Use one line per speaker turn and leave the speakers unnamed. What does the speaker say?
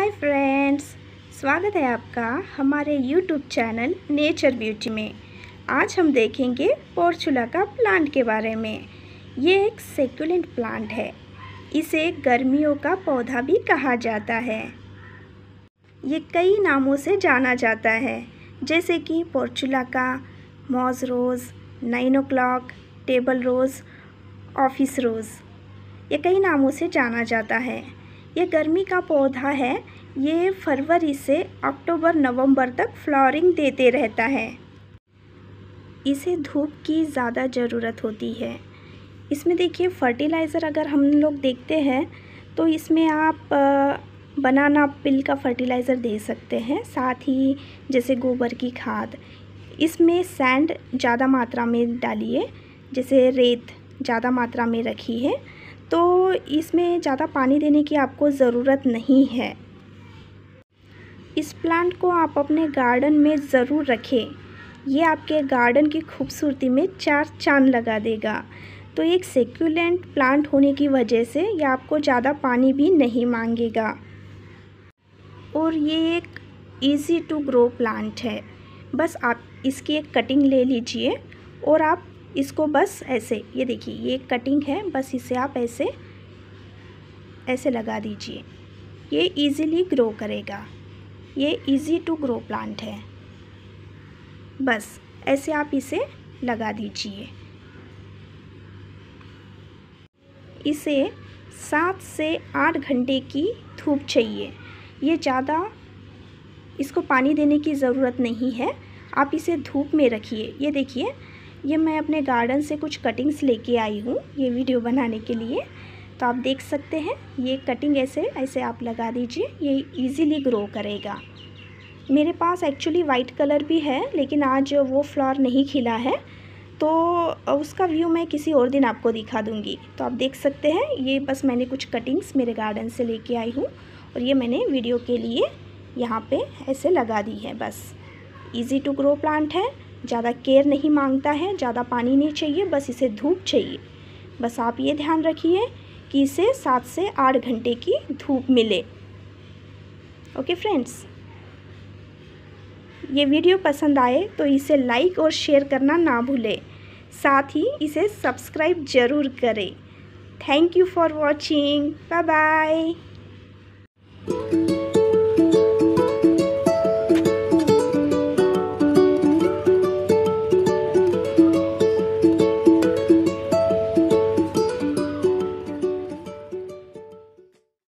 hi friends स्वागत है आपका हमारे यूट्यूब चैनल नेचर ब्यूटी में आज हम देखेंगे पोर्चुला का प्लांट के बारे में ये एक सेक्यूलेंट प्लांट है इसे गर्मियों का पौधा भी कहा जाता है ये कई नामों से जाना जाता है जैसे कि पोर्चुला का moss rose nine o'clock table rose office rose ये कई नामों से जाना जाता है ये गर्मी का पौधा है ये फरवरी से अक्टूबर नवंबर तक फ्लावरिंग देते रहता है इसे धूप की ज़्यादा ज़रूरत होती है इसमें देखिए फर्टिलाइज़र अगर हम लोग देखते हैं तो इसमें आप बनाना पिल का फर्टिलाइज़र दे सकते हैं साथ ही जैसे गोबर की खाद इसमें सैंड ज़्यादा मात्रा में डालिए जैसे रेत ज़्यादा मात्रा में रखी है तो इसमें ज़्यादा पानी देने की आपको ज़रूरत नहीं है इस प्लांट को आप अपने गार्डन में ज़रूर रखें ये आपके गार्डन की खूबसूरती में चार चांद लगा देगा तो एक सेक्यूलेंट प्लांट होने की वजह से यह आपको ज़्यादा पानी भी नहीं मांगेगा और ये एक इजी टू ग्रो प्लांट है बस आप इसकी एक कटिंग ले लीजिए और आप इसको बस ऐसे ये देखिए ये कटिंग है बस इसे आप ऐसे ऐसे लगा दीजिए ये इजीली ग्रो करेगा ये इजी टू ग्रो प्लांट है बस ऐसे आप इसे लगा दीजिए इसे सात से आठ घंटे की धूप चाहिए ये ज़्यादा इसको पानी देने की ज़रूरत नहीं है आप इसे धूप में रखिए ये देखिए ये मैं अपने गार्डन से कुछ कटिंग्स लेके आई हूँ ये वीडियो बनाने के लिए तो आप देख सकते हैं ये कटिंग ऐसे ऐसे आप लगा दीजिए ये इजीली ग्रो करेगा मेरे पास एक्चुअली वाइट कलर भी है लेकिन आज वो फ्लावर नहीं खिला है तो उसका व्यू मैं किसी और दिन आपको दिखा दूँगी तो आप देख सकते हैं ये बस मैंने कुछ कटिंग्स मेरे गार्डन से ले आई हूँ और ये मैंने वीडियो के लिए यहाँ पर ऐसे लगा दी है बस ईजी टू ग्रो प्लांट है ज़्यादा केयर नहीं मांगता है ज़्यादा पानी नहीं चाहिए बस इसे धूप चाहिए बस आप ये ध्यान रखिए कि इसे सात से आठ घंटे की धूप मिले ओके फ्रेंड्स ये वीडियो पसंद आए तो इसे लाइक और शेयर करना ना भूलें साथ ही इसे सब्सक्राइब ज़रूर करें thank you for watching bye bye